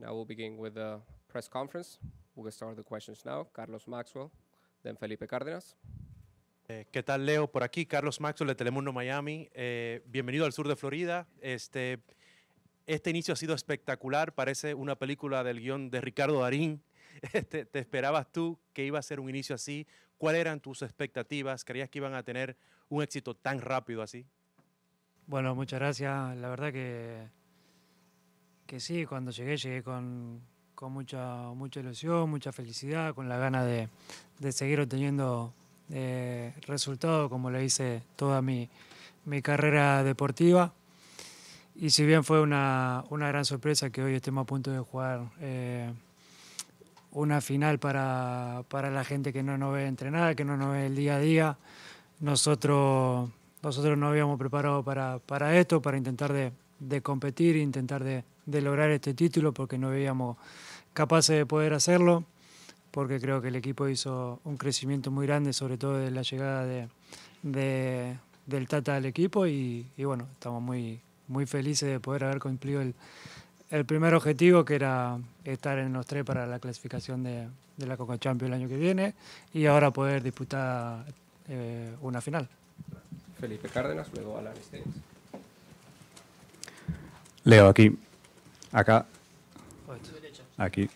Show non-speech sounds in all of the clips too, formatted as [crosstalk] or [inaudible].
Now we'll begin with the press conference. We'll start the questions now. Carlos Maxwell, then Felipe Cárdenas. Eh, ¿Qué tal, Leo? Por aquí, Carlos Maxwell de Telemundo Miami. Eh, bienvenido al sur de Florida. Este, este inicio ha sido espectacular. Parece una película del guión de Ricardo Darín. [laughs] Este, ¿Te esperabas tú que iba a ser un inicio así? ¿Cuáles eran tus expectativas? ¿Creías que iban a tener un éxito tan rápido así? Bueno, muchas gracias. La verdad que que sí, cuando llegué, llegué con, mucha, mucha ilusión, mucha felicidad, con la gana de, seguir obteniendo eh, resultados como le hice toda mi, mi, carrera deportiva. Y si bien fue una, una, gran sorpresa que hoy estemos a punto de jugar eh, una final para, para, la gente que no nos ve entrenada, que no nos ve el día a día, nosotros, nosotros nos habíamos preparado para, para esto, para intentar de competir, intentar de, de lograr este título porque no veíamos capaces de poder hacerlo, porque creo que el equipo hizo un crecimiento muy grande, sobre todo de la llegada de, del Tata al equipo y, bueno, estamos muy, muy felices de poder haber cumplido el, primer objetivo que era estar en los tres para la clasificación de, la Coca Champions el año que viene y ahora poder disputar eh, una final. Felipe Cárdenas, luego Alan Leo, aquí Acá. Aquí.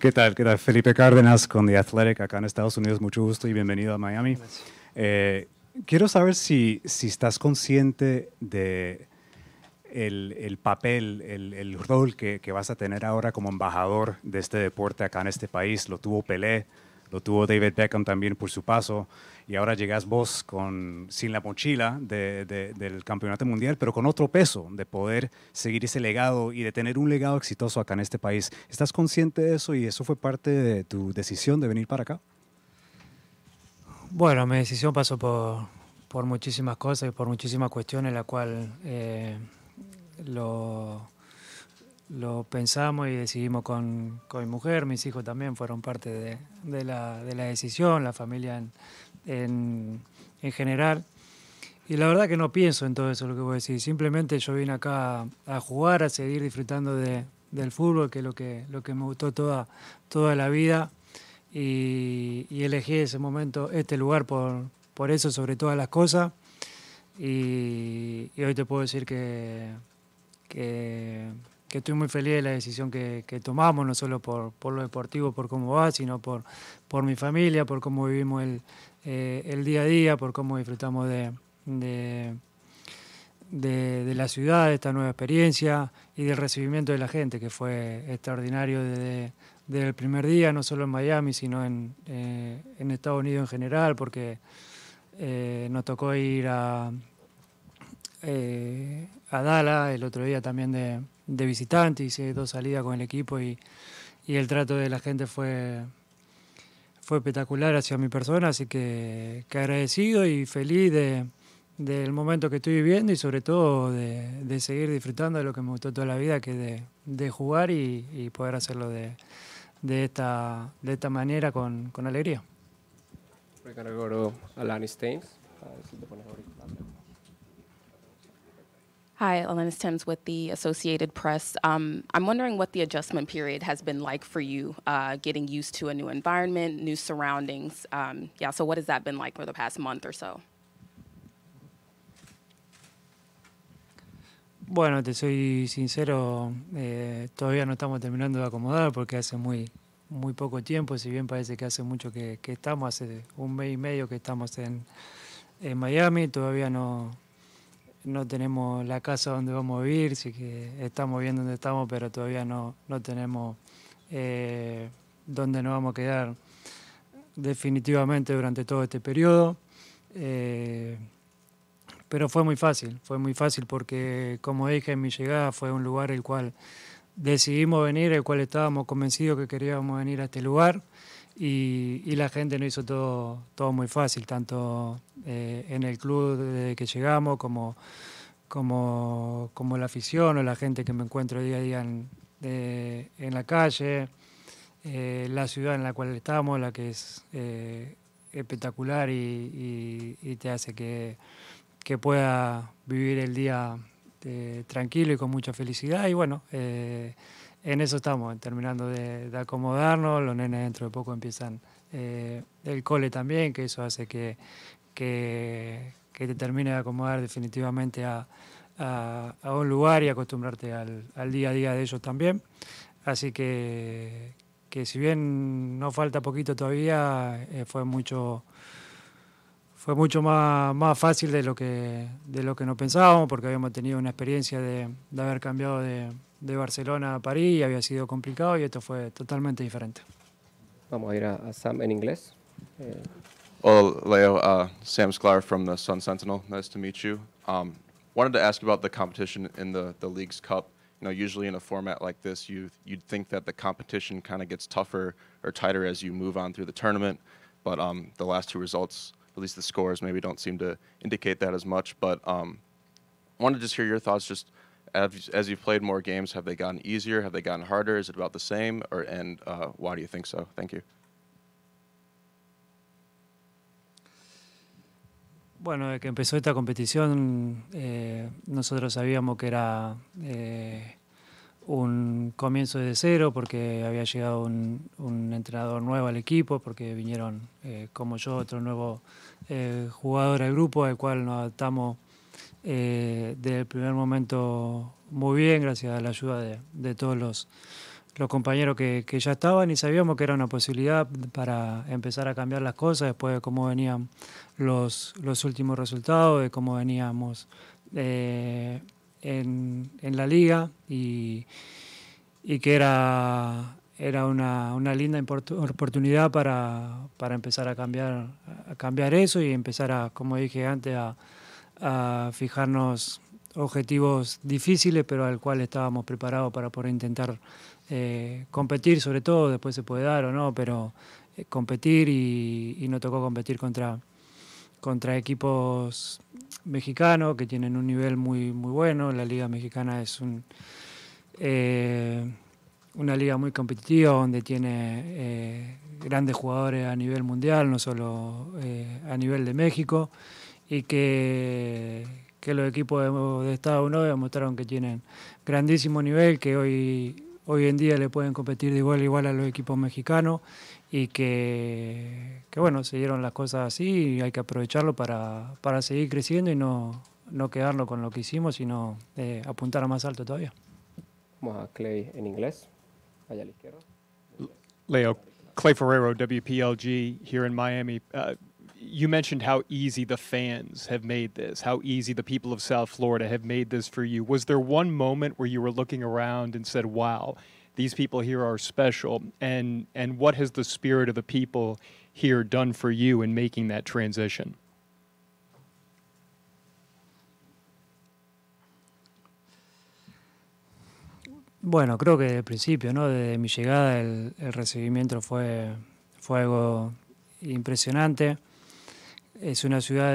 ¿Qué tal? ¿Qué tal? Felipe Cárdenas con The Athletic, acá en Estados Unidos. Mucho gusto y bienvenido a Miami. Eh, quiero saber si, si estás consciente de el, papel, el, rol que, vas a tener ahora como embajador de este deporte acá en este país. Lo tuvo Pelé, lo tuvo David Beckham también por su paso, y ahora llegas vos con, sin la mochila del campeonato mundial, pero con otro peso de poder seguir ese legado y de tener un legado exitoso acá en este país. ¿Estás consciente de eso y eso fue parte de tu decisión de venir para acá? Bueno, mi decisión pasó por, muchísimas cosas y por muchísimas cuestiones, la cual eh, lo lo pensamos y decidimos con, con, mi mujer, mis hijos también fueron parte de, la, de la, decisión, la familia en, en, en, general. Y la verdad que no pienso en todo eso lo que voy a decir, simplemente yo vine acá a jugar, a seguir disfrutando de, del fútbol, que es lo que, lo que me gustó toda, toda la vida, y, elegí ese momento, este lugar por, por eso sobre todas las cosas. Y, y hoy te puedo decir que, que estoy muy feliz de la decisión que, tomamos, no solo por, lo deportivo, por cómo va, sino por, mi familia, por cómo vivimos eh, el, día a día, por cómo disfrutamos de, la ciudad, de esta nueva experiencia y del recibimiento de la gente, que fue extraordinario desde, el primer día, no solo en Miami, sino en, eh, Estados Unidos en general, porque eh, nos tocó ir a, a Dallas el otro día también de de visitante, hice dos salidas con el equipo y, el trato de la gente fue, fue espectacular hacia mi persona, así que, agradecido y feliz del momento que estoy viviendo y sobre todo de, seguir disfrutando de lo que me gustó toda la vida, que de, de jugar y, poder hacerlo de, esta, de esta manera con, con alegría. a A ver si te Hi, Alanis Timms with the Associated Press. Um, I'm wondering what the adjustment period has been like for you, uh, getting used to a new environment, new surroundings. Um, yeah, so what has that been like for the past month or so? Bueno, te soy sincero, eh, todavía no estamos terminando de acomodar porque hace muy, muy poco tiempo, si bien parece que hace mucho que, que estamos, hace un mes y medio que estamos en, en Miami, todavía no, no tenemos la casa donde vamos a vivir, sí que estamos bien donde estamos, pero todavía no, tenemos donde eh, dónde nos vamos a quedar definitivamente durante todo este periodo. Eh, pero fue muy fácil, fue muy fácil porque, como dije en mi llegada, fue un lugar el cual decidimos venir, el cual estábamos convencidos que queríamos venir a este lugar y, la gente nos hizo todo, todo muy fácil, tanto eh, en el club desde que llegamos como, como, la afición o la gente que me encuentro día a día en, la calle, eh, la ciudad en la cual estamos, la que es eh, espectacular y, te hace que, que pueda vivir el día tranquilo y con mucha felicidad. Y bueno, en eso estamos, terminando de, acomodarnos. Los nenes dentro de poco empiezan eh, el cole también, que eso hace que, que, te termine de acomodar definitivamente a, un lugar y acostumbrarte al, día a día de ellos también. Así que, que si bien no falta poquito todavía, eh, fue mucho fue mucho más, fácil de lo que de lo que pensábamos porque habíamos tenido una experiencia de, de haber cambiado de, de Barcelona a París y había sido complicado y esto fue totalmente diferente. Vamos a ir a, a Sam en inglés. Eh. Well, oh, Leo, uh, Sam Sklar from the Sun Sentinel. Nice to meet you. Um, wanted to ask about the competition in the, the league's cup. You know, usually in a format like this, you you'd think that the competition kind of gets tougher or tighter as you move on through the tournament, but um, the last two results, at least the scores, maybe don't seem to indicate that as much. But um, wanted to just hear your thoughts, just games, Bueno, desde que empezó esta competición, eh, nosotros sabíamos que era eh, un comienzo de cero porque había llegado un, un entrenador nuevo al equipo, porque vinieron, eh, como yo, otro nuevo jugador al grupo, al cual nos adaptamos eh, desde el primer momento muy bien, gracias a la ayuda de, todos los, compañeros que, ya estaban y sabíamos que era una posibilidad para empezar a cambiar las cosas después de cómo venían los, los últimos resultados, de cómo veníamos eh, en, la liga y, que era, era una, una linda oportunidad para, para, empezar a cambiar, a cambiar eso y empezar a, como dije antes, a a fijarnos objetivos difíciles, pero al cual estábamos preparados para poder intentar eh, competir, sobre todo, después se puede dar o no, pero eh, competir y, no tocó competir contra, contra equipos mexicanos que tienen un nivel muy, muy bueno. La liga mexicana es un, eh, una liga muy competitiva donde tiene grandes jugadores a nivel mundial, no solo a nivel de México y que, que los equipos de, Estados Unidos demostraron que tienen grandísimo nivel, que hoy, hoy en día le pueden competir de igual a igual a los equipos mexicanos y que, que bueno, se dieron las cosas así y hay que aprovecharlo para, para seguir creciendo y no, no quedarnos con lo que hicimos, sino eh, apuntar a más alto todavía. Vamos a Clay en inglés, allá a la izquierda. Leo, Clay Ferrero, WPLG, here in Miami. Uh, you mentioned how easy the fans have made this, how easy the people of South Florida have made this for you. Was there one moment where you were looking around and said, "Wow, these people here are special," and and what has the spirit of the people here done for you in making that transition? Bueno, creo que desde el principio, ¿no? Desde mi llegada el, el recibimiento fue, fue algo impresionante. es una ciudad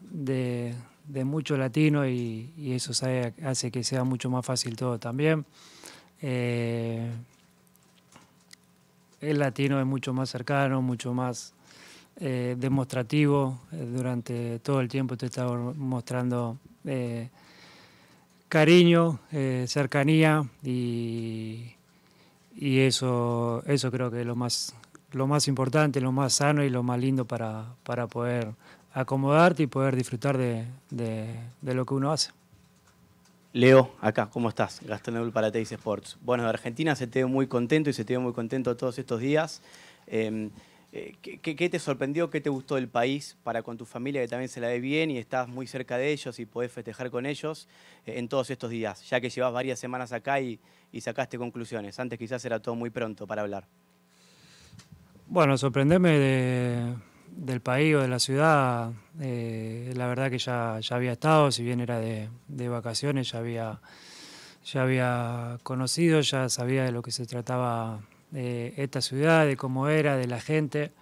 de, de, mucho latino y, eso hace que sea mucho más fácil todo también. Eh, el latino es mucho más cercano, mucho más eh, demostrativo. Eh, durante todo el tiempo te estado mostrando cariño, cercanía y, y, eso, eso creo que es lo más lo más importante, lo más sano y lo más lindo para, para poder acomodarte y poder disfrutar de, lo que uno hace. Leo, acá, ¿cómo estás? Gastón Nebul para Teis Sports. Bueno, de Argentina se te ve muy contento y se te ve muy contento todos estos días. Em, eh, ¿qué, te sorprendió, qué te gustó del país para con tu familia que también se la ve bien y estás muy cerca de ellos y podés festejar con ellos eh, en todos estos días, ya que llevas varias semanas acá y, y sacaste conclusiones? Antes quizás era todo muy pronto para hablar. Bueno, sorprenderme del país o de la ciudad, eh, la verdad que ya, había estado, si bien era de, vacaciones, ya había, ya había conocido, ya sabía de lo que se trataba eh, esta ciudad, de cómo era, de la gente,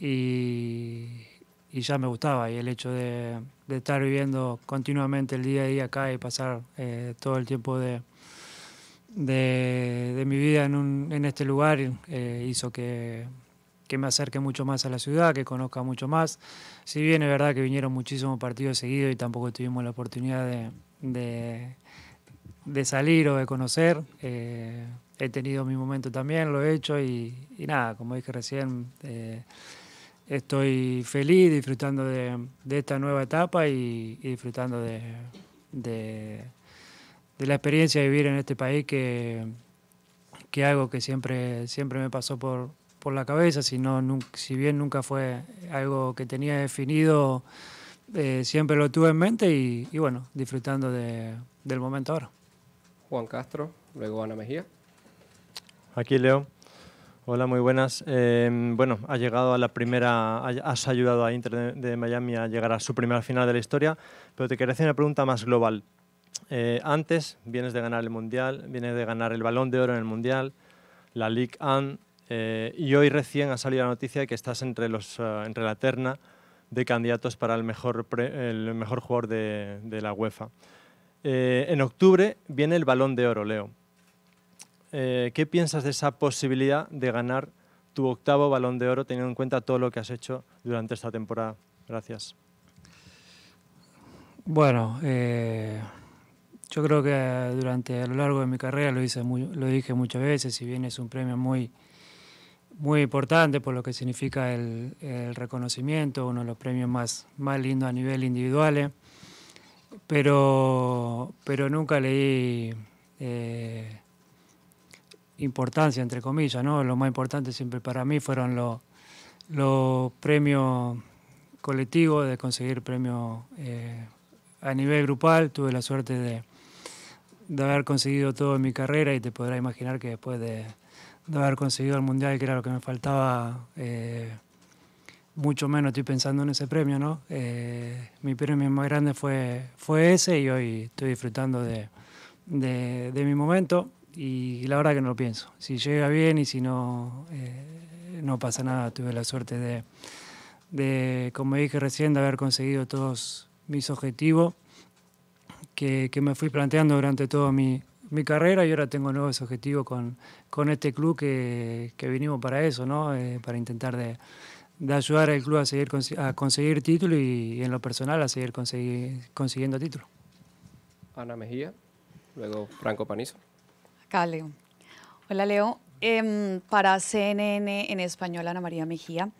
y, ya me gustaba. Y el hecho de, estar viviendo continuamente el día a día acá y pasar eh, todo el tiempo de, de mi vida en, un, en este lugar hizo que que me acerque mucho más a la ciudad, que conozca mucho más. Si bien es verdad que vinieron muchísimos partidos seguidos y tampoco tuvimos la oportunidad de, salir o de conocer, eh, he tenido mi momento también, lo he hecho y, nada, como dije recién, eh, estoy feliz disfrutando de, esta nueva etapa y, disfrutando de, de, la experiencia de vivir en este país que, que algo que siempre, siempre me pasó por, por la cabeza, sino, si bien nunca fue algo que tenía definido, eh, siempre lo tuve en mente y, bueno, disfrutando del momento ahora. Juan Castro, luego Ana Mejía. Aquí Leo. Hola, muy buenas. Em, bueno, has llegado a la primera, has ayudado a Inter de, Miami a llegar a su primera final de la historia, pero te quería hacer una pregunta más global. Eh, antes vienes de ganar el Mundial, vienes de ganar el Balón de Oro en el Mundial, la League 1, eh, y hoy recién ha salido la noticia de que estás entre, los, eh, entre la terna de candidatos para el mejor, el mejor jugador de, la UEFA. Eh, en octubre viene el Balón de Oro, Leo. ¿Qué piensas de esa posibilidad de ganar tu octavo Balón de Oro teniendo en cuenta todo lo que has hecho durante esta temporada? Gracias. Bueno, yo creo que durante a lo largo de mi carrera lo, hice lo dije muchas veces, si bien es un premio muy, muy importante por lo que significa el, reconocimiento, uno de los premios más, más lindos a nivel individual, pero, pero nunca leí eh, importancia, entre comillas, ¿no? Lo más importante siempre para mí fueron los premios colectivos, de conseguir premios eh, a nivel grupal, tuve la suerte de, de haber conseguido todo en mi carrera y te podrás imaginar que después de de haber conseguido el mundial, que era lo que me faltaba. Eh, mucho menos estoy pensando en ese premio, ¿no? Eh, mi premio más grande fue, fue ese y hoy estoy disfrutando de, mi momento y la verdad que no lo pienso. Si llega bien y si no, eh, no pasa nada. Tuve la suerte de, como dije recién, de haber conseguido todos mis objetivos que, que me fui planteando durante todo mi, mi carrera y ahora tengo nuevos objetivos con, con este club que, que vinimos para eso, ¿no? Eh, para intentar de, ayudar al club a, seguir, a conseguir título y, en lo personal a seguir consiguiendo título. Ana Mejía, luego Franco Panizo. Acá, Leo. Hola, Leo. Em, para CNN en español, Ana María Mejía.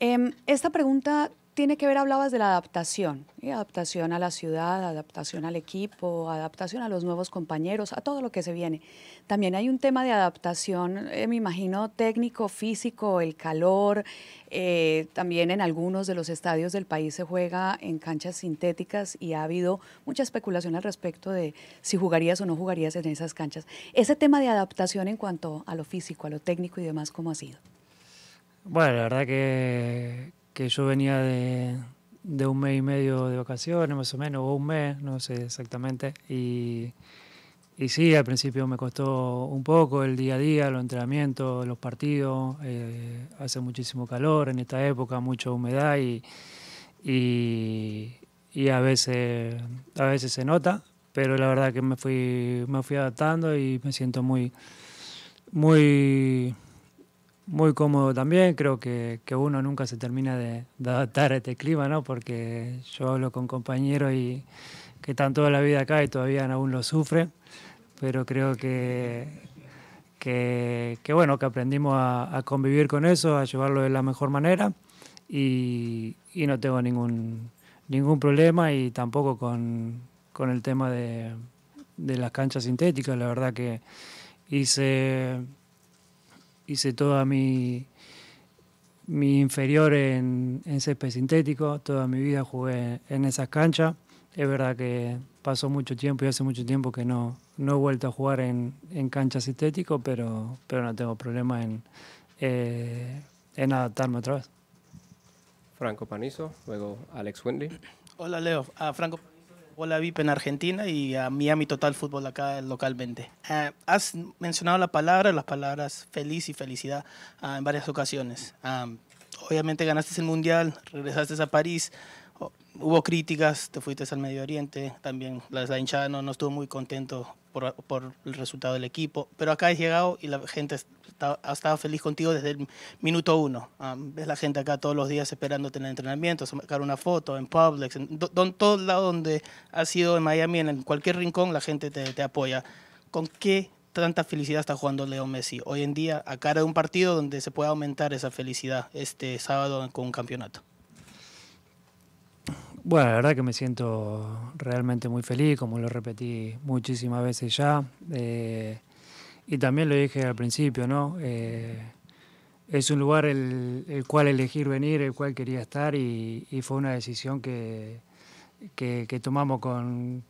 Em, esta pregunta tiene que ver, hablabas de la adaptación, ¿eh? adaptación a la ciudad, adaptación al equipo, adaptación a los nuevos compañeros, a todo lo que se viene. También hay un tema de adaptación, eh, me imagino, técnico, físico, el calor. Eh, también en algunos de los estadios del país se juega en canchas sintéticas y ha habido mucha especulación al respecto de si jugarías o no jugarías en esas canchas. Ese tema de adaptación en cuanto a lo físico, a lo técnico y demás, ¿cómo ha sido? Bueno, la verdad que que yo venía de, un mes y medio de vacaciones, más o menos, o un mes, no sé exactamente. Y, y sí, al principio me costó un poco el día a día, los entrenamientos, los partidos. Eh, hace muchísimo calor en esta época, mucha humedad y, a, veces, a veces se nota, pero la verdad que me fui, me fui adaptando y me siento muy, muy muy cómodo también, creo que, que uno nunca se termina de, adaptar a este clima, ¿no? Porque yo hablo con compañeros y que están toda la vida acá y todavía aún lo sufren, pero creo que, que, bueno, que aprendimos a, a, convivir con eso, a llevarlo de la mejor manera y, y no tengo ningún, ningún problema y tampoco con, con el tema de, de las canchas sintéticas, la verdad que hice hice toda mi, mi inferior en, en césped sintético, toda mi vida jugué en esas canchas. Es verdad que pasó mucho tiempo y hace mucho tiempo que no, he vuelto a jugar en, en cancha sintético, pero, pero no tengo problema en, eh, en adaptarme otra vez. Franco Panizo, luego Alex Wendy. Hola Leo, a ah, Franco fútbol VIP en Argentina y a Miami Total Fútbol acá localmente. Eh, has mencionado la palabra, las palabras feliz y felicidad ah, en varias ocasiones. Ah, obviamente ganaste el Mundial, regresaste a París, hubo críticas, te fuiste al Medio Oriente, también la, hinchada no, estuvo muy contento por, por, el resultado del equipo, pero acá has llegado y la gente ha estado feliz contigo desde el minuto uno. Ah, ves la gente acá todos los días esperando tener el entrenamiento, sacar una foto en Publix, en todo lado donde has sido en Miami, en cualquier rincón, la gente te, apoya. ¿Con qué tanta felicidad está jugando Leo Messi hoy en día a cara de un partido donde se puede aumentar esa felicidad este sábado con un campeonato? Bueno, la verdad que me siento realmente muy feliz, como lo repetí muchísimas veces ya. Eh, y también lo dije al principio, ¿no? Eh, es un lugar el, cual elegir venir, el cual quería estar y, fue una decisión que, que, tomamos con,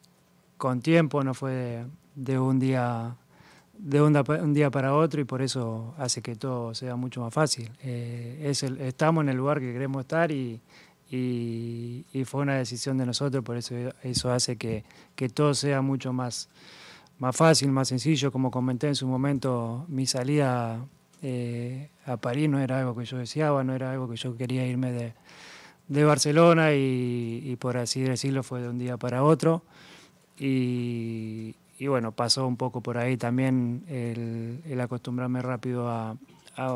tiempo, no fue de, un día de un, día para otro y por eso hace que todo sea mucho más fácil. Eh, es estamos en el lugar que queremos estar y, y, fue una decisión de nosotros, por eso eso hace que, que todo sea mucho más más fácil, más sencillo, como comenté en su momento, mi salida eh, a París no era algo que yo deseaba, no era algo que yo quería irme de, Barcelona y, por así decirlo fue de un día para otro. Y, bueno, pasó un poco por ahí también el, acostumbrarme rápido a,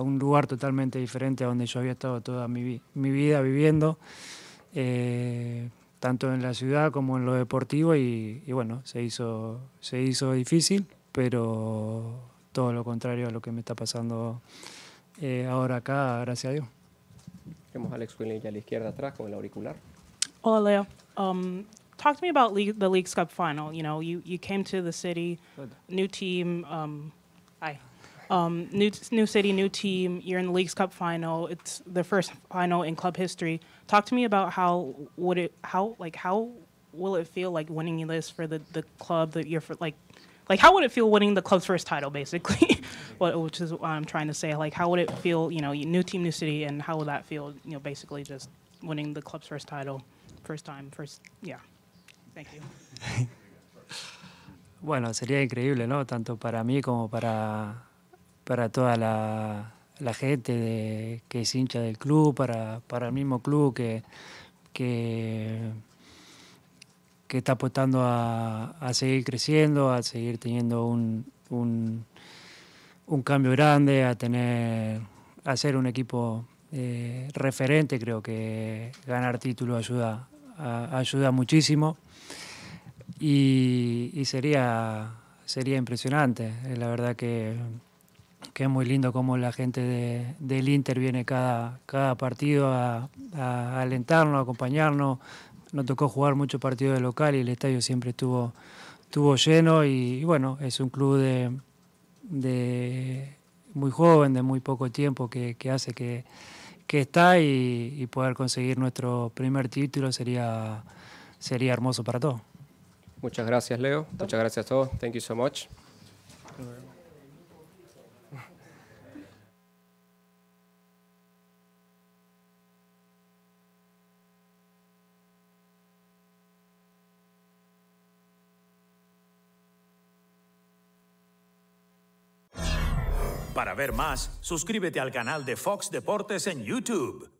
un lugar totalmente diferente a donde yo había estado toda mi, vida viviendo. Eh, tanto en la ciudad como en lo deportivo y, y, bueno, se hizo, se hizo difícil, pero todo lo contrario a lo que me está pasando eh, ahora acá, gracias a Dios. Tenemos a Alex Williams a la izquierda atrás con el auricular. Hola, Leo. Um, talk to me about the League's Cup final. You know, you, you came to the city, new team. Um, hi. Um, new, new city, new team. You're in the League's Cup final. It's the first final in club history. Talk to me about how would it how like how will it feel like winning this for the, the club that you're for, like like how would it feel winning the club's first title basically, [laughs] which is what I'm trying to say. Like how would it feel you know new team, new city, and how would that feel you know basically just winning the club's first title, first time, first yeah. Thank you. [laughs] Bueno, sería increíble, ¿no? Tanto para mí como para para toda la, gente que es hincha del club, para, el mismo club que, que, está apostando a, seguir creciendo, a seguir teniendo un, cambio grande, a tener a ser un equipo eh, referente, creo que ganar título ayuda, ayuda muchísimo. Y, y sería, sería impresionante, la verdad que que es muy lindo cómo la gente del Inter viene cada, cada partido a, alentarnos, a acompañarnos. Nos tocó jugar muchos partidos de local y el estadio siempre estuvo, estuvo lleno y, bueno, es un club de, muy joven, de muy poco tiempo que, hace que, que está y, poder conseguir nuestro primer título sería, sería hermoso para todos. Muchas gracias Leo, muchas gracias a todos. Thank you so much. ver más, suscríbete al canal de Fox Deportes en YouTube.